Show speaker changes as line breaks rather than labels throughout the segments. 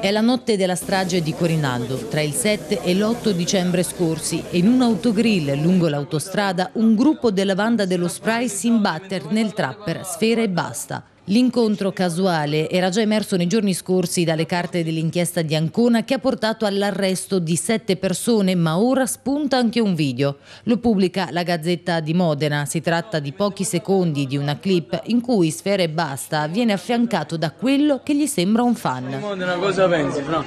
È la notte della strage di Corinaldo, tra il 7 e l'8 dicembre scorsi, e in un autogrill lungo l'autostrada un gruppo della banda dello spray si imbatte nel trapper Sfera e Basta. L'incontro casuale era già emerso nei giorni scorsi dalle carte dell'inchiesta di Ancona che ha portato all'arresto di sette persone, ma ora spunta anche un video. Lo pubblica la Gazzetta di Modena. Si tratta di pochi secondi di una clip in cui Sfera e Basta viene affiancato da quello che gli sembra un fan. Modena cosa pensi, Fra?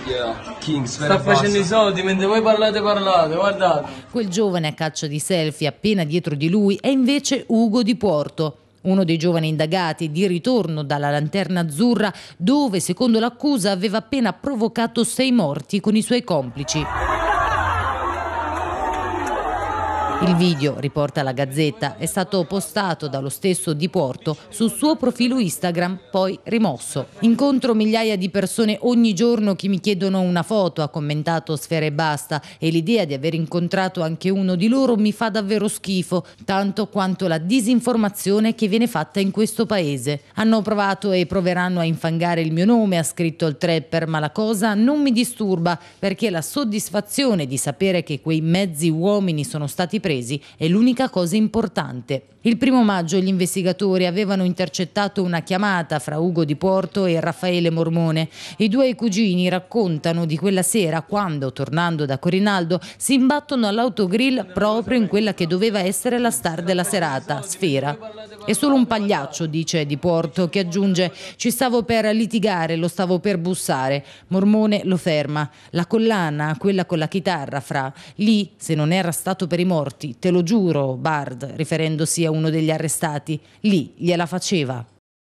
King, Sta facendo i soldi mentre voi parlate parlate, guardate. Quel giovane a caccia di selfie appena dietro di lui è invece Ugo di Porto uno dei giovani indagati di ritorno dalla Lanterna Azzurra dove secondo l'accusa aveva appena provocato sei morti con i suoi complici. Il video, riporta la Gazzetta, è stato postato dallo stesso Di Porto sul suo profilo Instagram, poi rimosso. Incontro migliaia di persone ogni giorno che mi chiedono una foto, ha commentato Sfera e Basta, e l'idea di aver incontrato anche uno di loro mi fa davvero schifo, tanto quanto la disinformazione che viene fatta in questo paese. Hanno provato e proveranno a infangare il mio nome, ha scritto il trapper, ma la cosa non mi disturba perché la soddisfazione di sapere che quei mezzi uomini sono stati presi presi è l'unica cosa importante. Il primo maggio gli investigatori avevano intercettato una chiamata fra Ugo Di Porto e Raffaele Mormone. I due cugini raccontano di quella sera quando, tornando da Corinaldo, si imbattono all'autogrill proprio in quella che doveva essere la star della serata, Sfera. È solo un pagliaccio, dice Di Porto, che aggiunge ci stavo per litigare, lo stavo per bussare. Mormone lo ferma. La collana, quella con la chitarra, fra. Lì, se non era stato per i morti, te lo giuro, Bard, riferendosi a uno degli arrestati, lì gliela faceva.